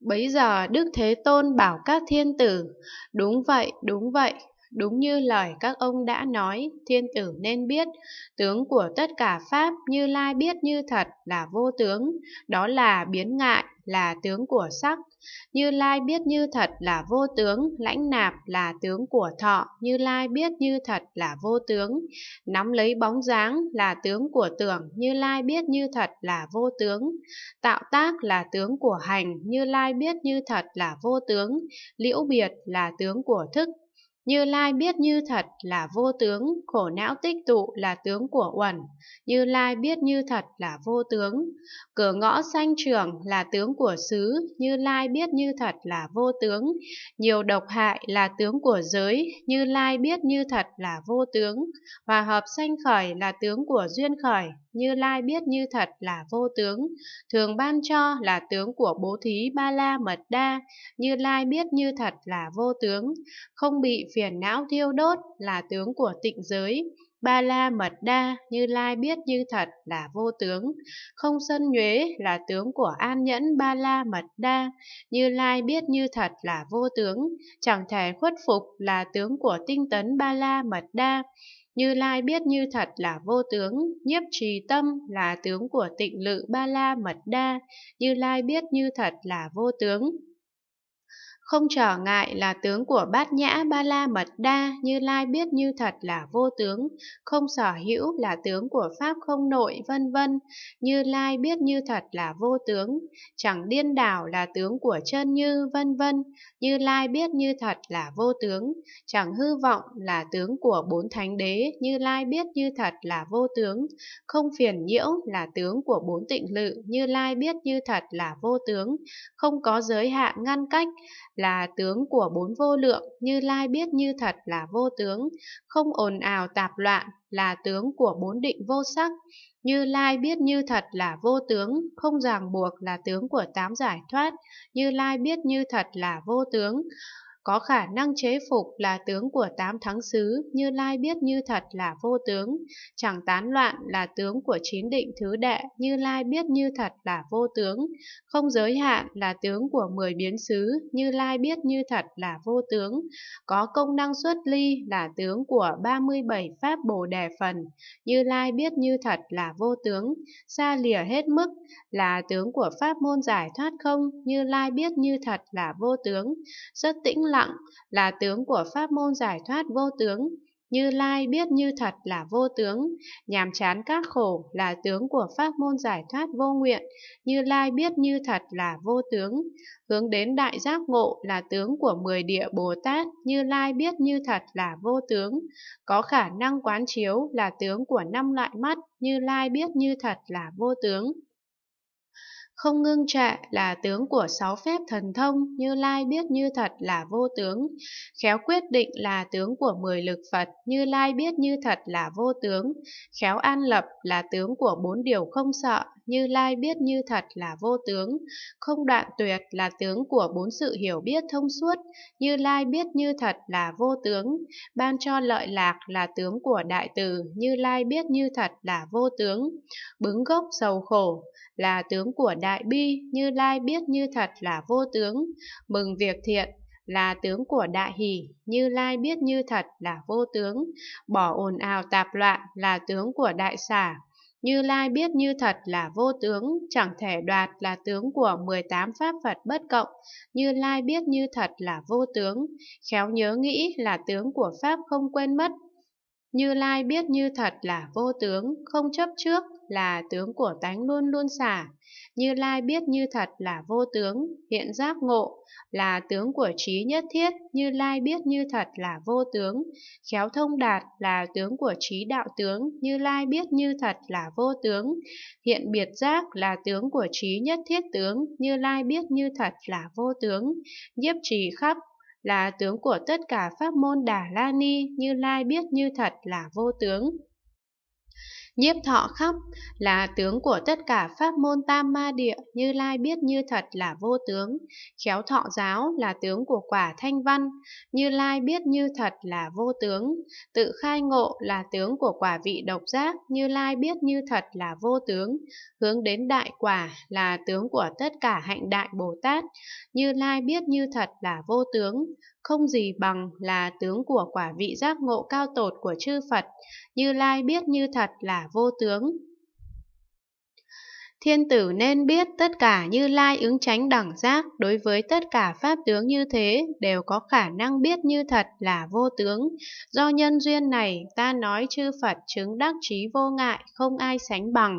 Bấy giờ Đức Thế Tôn bảo các thiên tử, đúng vậy, đúng vậy, Đúng như lời các ông đã nói, thiên tử nên biết, tướng của tất cả Pháp như lai biết như thật là vô tướng, đó là biến ngại, là tướng của sắc. Như lai biết như thật là vô tướng, lãnh nạp là tướng của thọ, như lai biết như thật là vô tướng. Nắm lấy bóng dáng là tướng của tưởng, như lai biết như thật là vô tướng. Tạo tác là tướng của hành, như lai biết như thật là vô tướng. Liễu biệt là tướng của thức, như Lai biết như thật là vô tướng, khổ não tích tụ là tướng của uẩn. Như Lai biết như thật là vô tướng. Cửa ngõ sanh trường là tướng của xứ, Như Lai biết như thật là vô tướng. Nhiều độc hại là tướng của giới, Như Lai biết như thật là vô tướng. Hòa hợp sanh khởi là tướng của duyên khởi, Như Lai biết như thật là vô tướng. Thường ban cho là tướng của bố thí ba la mật đa, Như Lai biết như thật là vô tướng. Không bị phiền não thiêu đốt là tướng của tịnh giới. Ba la mật đa như lai biết như thật là vô tướng. Không sân nhuế là tướng của an nhẫn ba la mật đa. Như lai biết như thật là vô tướng. Chẳng thể khuất phục là tướng của tinh tấn ba la mật đa. Như Lai biết như thật là vô tướng, nhiếp trì tâm là tướng của tịnh lự ba la mật đa, Như Lai biết như thật là vô tướng, không trở ngại là tướng của bát nhã ba la mật đa như lai biết như thật là vô tướng không sở hữu là tướng của pháp không nội vân vân như lai biết như thật là vô tướng chẳng điên đảo là tướng của chân như vân vân như lai biết như thật là vô tướng chẳng hư vọng là tướng của bốn thánh đế như lai biết như thật là vô tướng không phiền nhiễu là tướng của bốn tịnh lự như lai biết như thật là vô tướng không có giới hạn ngăn cách là tướng của bốn vô lượng, Như Lai biết như thật là vô tướng, không ồn ào tạp loạn, là tướng của bốn định vô sắc. Như Lai biết như thật là vô tướng, không ràng buộc là tướng của tám giải thoát, Như Lai biết như thật là vô tướng, có khả năng chế phục là tướng của tám thắng sứ, Như Lai biết như thật là vô tướng, chẳng tán loạn là tướng của chín định thứ đệ, Như Lai biết như thật là vô tướng, không giới hạn là tướng của mười biến sứ, Như Lai biết như thật là vô tướng, có công năng xuất ly là tướng của ba mươi bảy pháp Bồ đề phần, Như Lai biết như thật là vô tướng, xa lìa hết mức là tướng của pháp môn giải thoát không, Như Lai biết như thật là vô tướng, rất tĩnh lặng lặng là tướng của pháp môn giải thoát vô tướng, như Lai biết như thật là vô tướng, nhàm chán các khổ là tướng của pháp môn giải thoát vô nguyện, Như Lai biết như thật là vô tướng, hướng đến đại giác ngộ là tướng của mười địa Bồ Tát, Như Lai biết như thật là vô tướng, có khả năng quán chiếu là tướng của năm loại mắt, Như Lai biết như thật là vô tướng. Không ngưng trệ là tướng của sáu phép thần thông, Như Lai biết như thật là vô tướng. Khéo quyết định là tướng của mười lực Phật, Như Lai biết như thật là vô tướng. Khéo an lập là tướng của bốn điều không sợ, Như Lai biết như thật là vô tướng. Không đoạn tuyệt là tướng của bốn sự hiểu biết thông suốt, Như Lai biết như thật là vô tướng. Ban cho lợi lạc là tướng của đại từ, Như Lai biết như thật là vô tướng. Bứng gốc sầu khổ là tướng của đại đại bi, Như Lai biết như thật là vô tướng, mừng việc thiện là tướng của đại hỷ, Như Lai biết như thật là vô tướng, bỏ ồn ào tạp loạn là tướng của đại xả. Như Lai biết như thật là vô tướng, chẳng thể đoạt là tướng của 18 pháp Phật bất cộng. Như Lai biết như thật là vô tướng, khéo nhớ nghĩ là tướng của Pháp không quên mất, như Lai biết như thật là vô tướng, không chấp trước là tướng của tánh luôn luôn xả. Như Lai biết như thật là vô tướng, hiện giác ngộ, là tướng của trí nhất thiết. Như Lai biết như thật là vô tướng, khéo thông đạt là tướng của trí đạo tướng. Như Lai biết như thật là vô tướng, hiện biệt giác là tướng của trí nhất thiết tướng. Như Lai biết như thật là vô tướng, nhiếp trì khắp là tướng của tất cả pháp môn Đà La Ni, Như Lai biết như thật là vô tướng. Nhiếp thọ khóc là tướng của tất cả pháp môn tam ma địa, Như Lai biết như thật là vô tướng. Khéo thọ giáo là tướng của quả thanh văn, Như Lai biết như thật là vô tướng. Tự khai ngộ là tướng của quả vị độc giác, Như Lai biết như thật là vô tướng. Hướng đến đại quả là tướng của tất cả hạnh đại Bồ Tát, Như Lai biết như thật là vô tướng không gì bằng là tướng của quả vị giác ngộ cao tột của chư Phật, Như Lai biết như thật là vô tướng. Thiên tử nên biết tất cả như lai ứng tránh đẳng giác đối với tất cả pháp tướng như thế đều có khả năng biết như thật là vô tướng. Do nhân duyên này ta nói chư Phật chứng đắc trí vô ngại không ai sánh bằng.